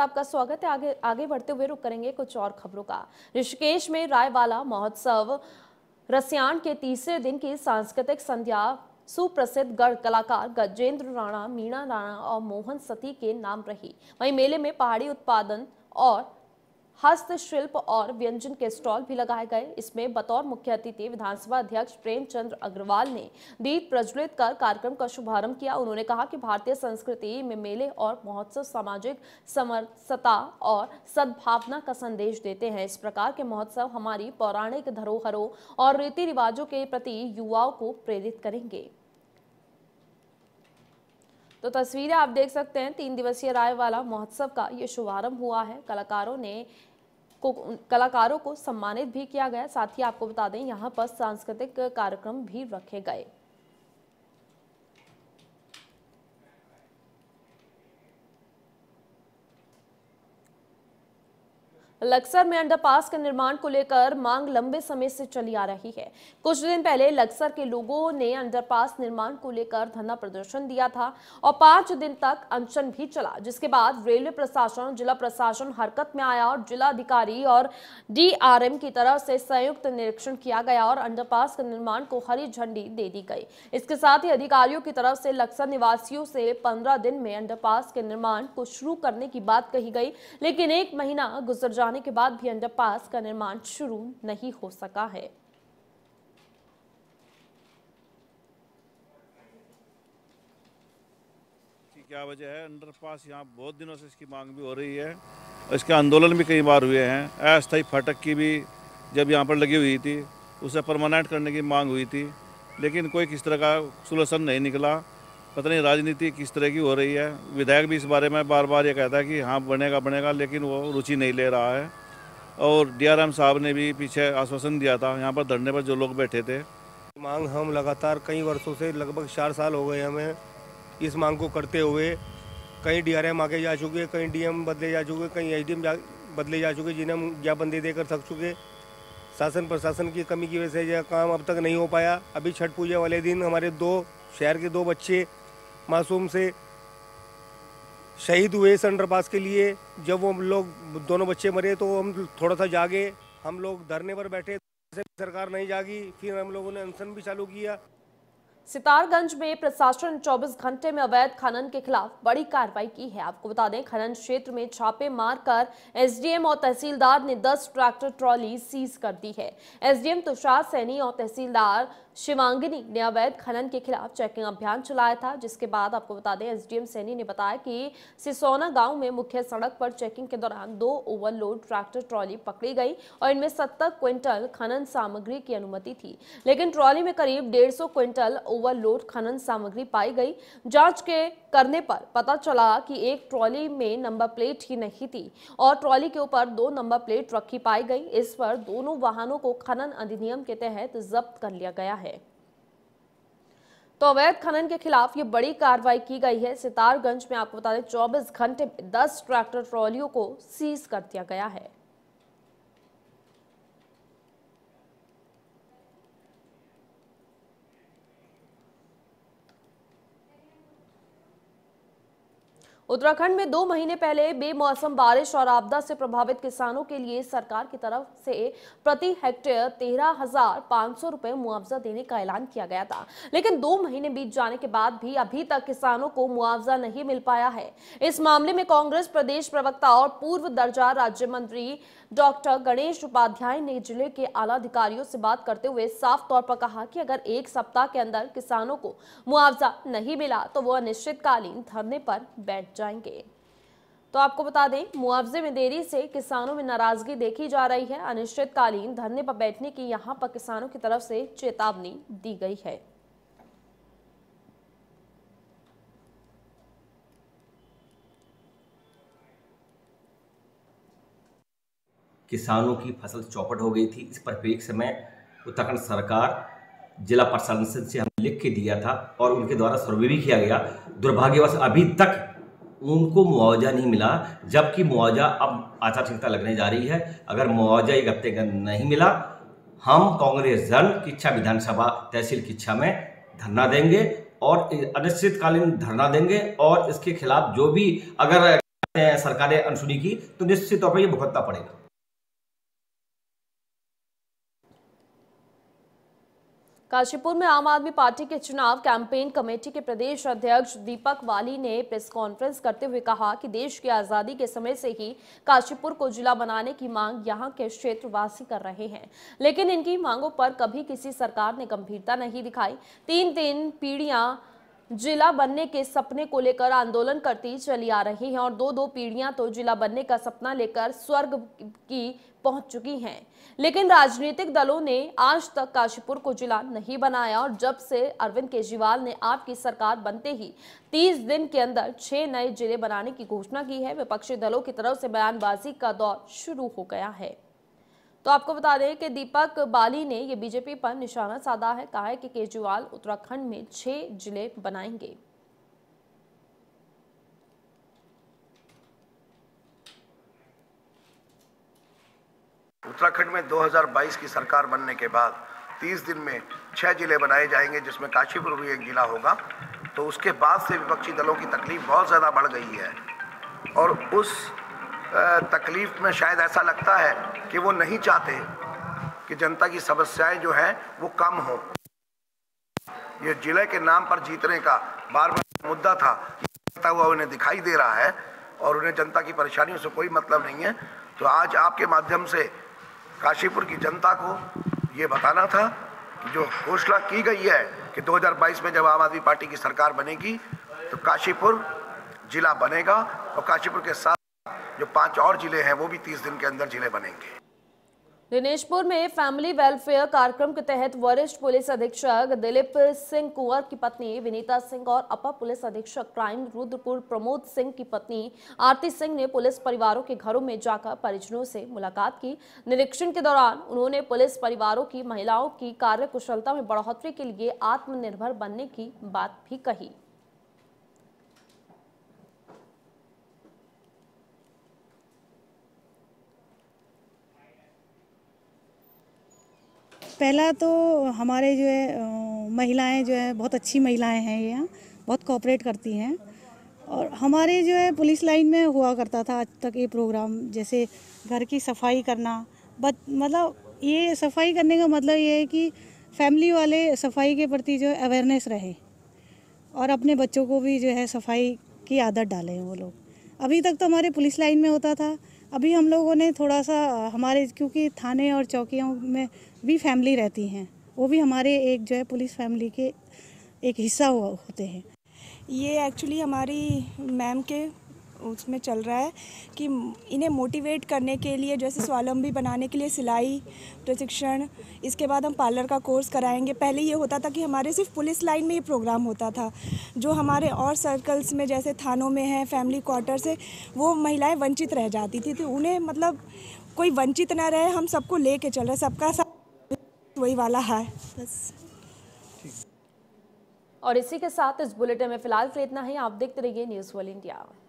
आपका स्वागत है आगे आगे बढ़ते हुए रुक करेंगे कुछ और खबरों का ऋषिकेश में रायवाला महोत्सव रसियान के तीसरे दिन की सांस्कृतिक संध्या सुप्रसिद्ध गढ़ कलाकार गजेंद्र राणा मीणा राणा और मोहन सती के नाम रही वहीं मेले में पहाड़ी उत्पादन और हस्तशिल्प और व्यंजन के स्टॉल भी लगाए गए इसमें बतौर मुख्य अतिथि विधानसभा अध्यक्ष प्रेमचंद्र अग्रवाल ने दीप प्रज्वलित कर कार्यक्रम का शुभारंभ किया उन्होंने कहा कि भारतीय संस्कृति में मेले और महोत्सव सामाजिक समरसता और सद्भावना का संदेश देते हैं इस प्रकार के महोत्सव हमारी पौराणिक धरोहरों और रीति रिवाजों के प्रति युवाओं को प्रेरित करेंगे तो तस्वीरें आप देख सकते हैं तीन दिवसीय राय वाला महोत्सव का ये शुभारंभ हुआ है कलाकारों ने को कलाकारों को सम्मानित भी किया गया साथ ही आपको बता दें यहाँ पर सांस्कृतिक कार्यक्रम भी रखे गए लक्सर में अंडरपास के निर्माण को लेकर मांग लंबे समय से चली आ रही है कुछ दिन पहले लक्सर के लोगों ने अंडरपास निर्माण को लेकर धरना प्रदर्शन दिया था और पांच दिन तक अनशन भी चला जिसके बाद रेलवे प्रशासन जिला प्रशासन हरकत में आया और जिला अधिकारी और डीआरएम की तरफ से संयुक्त निरीक्षण किया गया और अंडरपास के निर्माण को हरी झंडी दे दी गई इसके साथ ही अधिकारियों की तरफ से लक्सर निवासियों से पंद्रह दिन में अंडरपास के निर्माण को शुरू करने की बात कही गई लेकिन एक महीना गुजर जा जाने के बाद भी अंडरपास का निर्माण शुरू नहीं हो सका है क्या वजह है अंडरपास यहाँ बहुत दिनों से इसकी मांग भी हो रही है इसके आंदोलन भी कई बार हुए हैं अस्थायी फाटक की भी जब यहाँ पर लगी हुई थी उसे परमानेंट करने की मांग हुई थी लेकिन कोई किस तरह का सोलूशन नहीं निकला पता नहीं राजनीति किस तरह की हो रही है विधायक भी इस बारे में बार बार ये कहता है कि हाँ बनेगा बनेगा लेकिन वो रुचि नहीं ले रहा है और डीआरएम साहब ने भी पीछे आश्वासन दिया था यहाँ पर धरने पर जो लोग बैठे थे मांग हम लगातार कई वर्षों से लगभग चार साल हो गए हमें इस मांग को करते हुए कहीं डी आगे जा चुके कहीं डी बदले जा चुके कहीं जा बदले जा चुके जिन्हें हम ज्ञापन दे देकर थक चुके शासन प्रशासन की कमी की वजह से यह काम अब तक नहीं हो पाया अभी छठ पूजा वाले दिन हमारे दो शहर के दो बच्चे मासूम से शहीद हुए इस अंडरपास के लिए जब वो हम लोग दोनों बच्चे मरे तो हम थोड़ा सा जागे हम लोग धरने पर बैठे सरकार नहीं जागी फिर हम लोगों ने अनशन भी चालू किया सितारगंज में प्रशासन 24 घंटे में अवैध खनन के खिलाफ बड़ी कार्रवाई की है आपको बता दें खनन क्षेत्र में छापे मार कर एसडीएम और तहसीलदार ने 10 ट्रैक्टर ट्रॉली सीज कर दी है एसडीएम तुषार सैनी और तहसीलदार शिवांगिनी ने अवैध खनन के खिलाफ चेकिंग अभियान चलाया था जिसके बाद आपको बता दें एसडीएम सैनी ने बताया कि सिसोना गांव में मुख्य सड़क पर चेकिंग के दौरान दो ओवरलोड ट्रैक्टर ट्रॉली पकड़ी गई और इनमें सत्तर क्विंटल खनन सामग्री की अनुमति थी लेकिन ट्रॉली में करीब डेढ़ क्विंटल ओवरलोड खनन सामग्री पाई गई जाँच के करने पर पता चला कि एक ट्रॉली में नंबर प्लेट ही नहीं थी और ट्रॉली के ऊपर दो नंबर प्लेट रखी पाई गई इस पर दोनों वाहनों को खनन अधिनियम के तहत जब्त कर लिया गया है है तो अवैध खनन के खिलाफ ये बड़ी कार्रवाई की गई है सितारगंज में आपको बता दें 24 घंटे में 10 ट्रैक्टर ट्रॉलियों को सीज कर दिया गया है उत्तराखंड में दो महीने पहले बेमौसम बारिश और आपदा से प्रभावित किसानों के लिए सरकार की तरफ से प्रति हेक्टेयर तेरह हजार पांच सौ रुपए मुआवजा देने का ऐलान किया गया था लेकिन दो महीने बीत जाने के बाद भी अभी तक किसानों को मुआवजा नहीं मिल पाया है इस मामले में कांग्रेस प्रदेश प्रवक्ता और पूर्व दर्जा राज्य मंत्री डॉक्टर गणेश उपाध्याय ने जिले के आला अधिकारियों से बात करते हुए साफ तौर पर कहा कि अगर एक सप्ताह के अंदर किसानों को मुआवजा नहीं मिला तो वो अनिश्चितकालीन धरने पर बैठ जाएंगे तो आपको बता दें मुआवजे में देरी से किसानों में नाराजगी देखी जा रही है अनिश्चितकालीन धरने पर बैठने की यहाँ पर किसानों की तरफ से चेतावनी दी गई है किसानों की फसल चौपट हो गई थी इस परिप्रेक्ष्य में उत्तराखंड सरकार जिला प्रशासन से हमें लिख के दिया था और उनके द्वारा सर्वे भी किया गया दुर्भाग्यवश अभी तक उनको मुआवजा नहीं मिला जबकि मुआवजा अब आचार संहिता लगने जा रही है अगर मुआवजा एक हफ्ते का नहीं मिला हम कांग्रेस जन किच्छा विधानसभा तहसील किच्छा में धरना देंगे और अनिश्चितकालीन धरना देंगे और इसके खिलाफ जो भी अगर सरकारें अनसुनी की तो निश्चित तौर पर यह भुगतना पड़ेगा काशीपुर में आम आदमी पार्टी के चुनाव कैंपेन कमेटी के प्रदेश अध्यक्ष दीपक वाली ने प्रेस कॉन्फ्रेंस करते हुए कहा कि देश की आज़ादी के समय से ही काशीपुर को जिला बनाने की मांग यहां के क्षेत्रवासी कर रहे हैं लेकिन इनकी मांगों पर कभी किसी सरकार ने गंभीरता नहीं दिखाई तीन तीन पीढ़ियां जिला बनने के सपने को लेकर आंदोलन करती चली आ रही हैं और दो दो पीढ़ियां तो जिला बनने का सपना लेकर स्वर्ग की पहुंच चुकी हैं लेकिन राजनीतिक दलों ने आज तक काशीपुर को जिला नहीं बनाया और जब से अरविंद केजरीवाल ने आपकी सरकार बनते ही 30 दिन के अंदर छह नए जिले बनाने की घोषणा की है विपक्षी दलों की तरफ से बयानबाजी का दौर शुरू हो गया है तो आपको बता दें कि दीपक बाली ने ये बीजेपी पर निशाना साधा है कहा है कि केजरीवाल उत्तराखंड में छह जिले बनाएंगे उत्तराखंड में 2022 की सरकार बनने के बाद 30 दिन में छह जिले बनाए जाएंगे जिसमें काशीपुर भी एक जिला होगा तो उसके बाद से विपक्षी दलों की तकलीफ बहुत ज़्यादा बढ़ गई है और उस तकलीफ में शायद ऐसा लगता है कि वो नहीं चाहते कि जनता की समस्याएं जो हैं वो कम हो ये जिले के नाम पर जीतने का बार बार मुद्दा था करता हुआ उन्हें दिखाई दे रहा है और उन्हें जनता की परेशानियों से कोई मतलब नहीं है तो आज आपके माध्यम से काशीपुर की जनता को ये बताना था कि जो घोषणा की गई है कि 2022 में जब आम आदमी पार्टी की सरकार बनेगी तो काशीपुर जिला बनेगा और काशीपुर के साथ जो पांच और जिले हैं वो भी तीस दिन के अंदर जिले बनेंगे दिनेशपुर में फैमिली वेलफेयर कार्यक्रम के तहत वरिष्ठ पुलिस अधीक्षक दिलीप सिंह कुंवर की पत्नी विनीता सिंह और अपर पुलिस अधीक्षक क्राइम रुद्रपुर प्रमोद सिंह की पत्नी आरती सिंह ने पुलिस परिवारों के घरों में जाकर परिजनों से मुलाकात की निरीक्षण के दौरान उन्होंने पुलिस परिवारों की महिलाओं की कार्यकुशलता में बढ़ोतरी के लिए आत्मनिर्भर बनने की बात भी कही पहला तो हमारे जो है महिलाएं जो है बहुत अच्छी महिलाएं हैं यहाँ बहुत कॉपरेट करती हैं और हमारे जो है पुलिस लाइन में हुआ करता था आज तक ये प्रोग्राम जैसे घर की सफाई करना बट मतलब ये सफाई करने का मतलब ये है कि फैमिली वाले सफाई के प्रति जो है अवेयरनेस रहे और अपने बच्चों को भी जो है सफाई की आदत डालें वो लोग अभी तक तो हमारे पुलिस लाइन में होता था अभी हम लोगों ने थोड़ा सा हमारे क्योंकि थाने और चौकियों में भी फैमिली रहती हैं वो भी हमारे एक जो है पुलिस फैमिली के एक हिस्सा हुआ होते हैं ये एक्चुअली हमारी मैम के उसमें चल रहा है कि इन्हें मोटिवेट करने के लिए जैसे स्वावलंबी बनाने के लिए सिलाई प्रशिक्षण इसके बाद हम पार्लर का कोर्स कराएंगे पहले ये होता था कि हमारे सिर्फ पुलिस लाइन में ये प्रोग्राम होता था जो हमारे और सर्कल्स में जैसे थानों में है फैमिली क्वार्टर से वो महिलाएँ वंचित रह जाती थी तो उन्हें मतलब कोई वंचित ना रहे हम सबको ले चल रहे सबका सब वही वाला है बस और इसी के साथ इस बुलेटिन में फिलहाल फिर इतना ही आप देखते रहिए न्यूज़ वर्ल्ड इंडिया